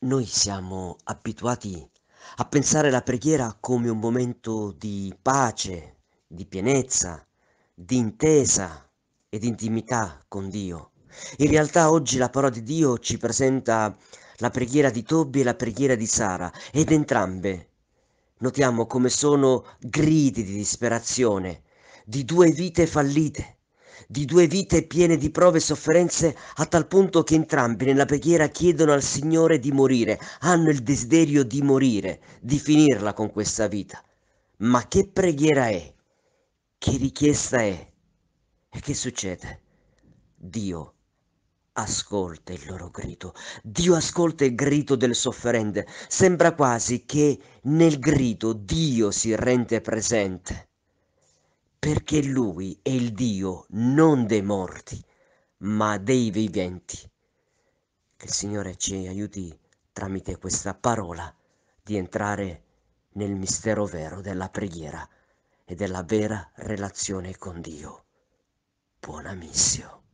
Noi siamo abituati a pensare alla preghiera come un momento di pace, di pienezza, di intesa e di intimità con Dio. In realtà oggi la parola di Dio ci presenta la preghiera di Tobia e la preghiera di Sara ed entrambe notiamo come sono gridi di disperazione, di due vite fallite, di due vite piene di prove e sofferenze a tal punto che entrambi nella preghiera chiedono al Signore di morire, hanno il desiderio di morire, di finirla con questa vita. Ma che preghiera è? Che richiesta è? E che succede? Dio ascolta il loro grido, Dio ascolta il grido del sofferente, sembra quasi che nel grido Dio si rende presente perché lui è il Dio non dei morti, ma dei viventi. Che il Signore ci aiuti tramite questa parola di entrare nel mistero vero della preghiera e della vera relazione con Dio. Buona missione.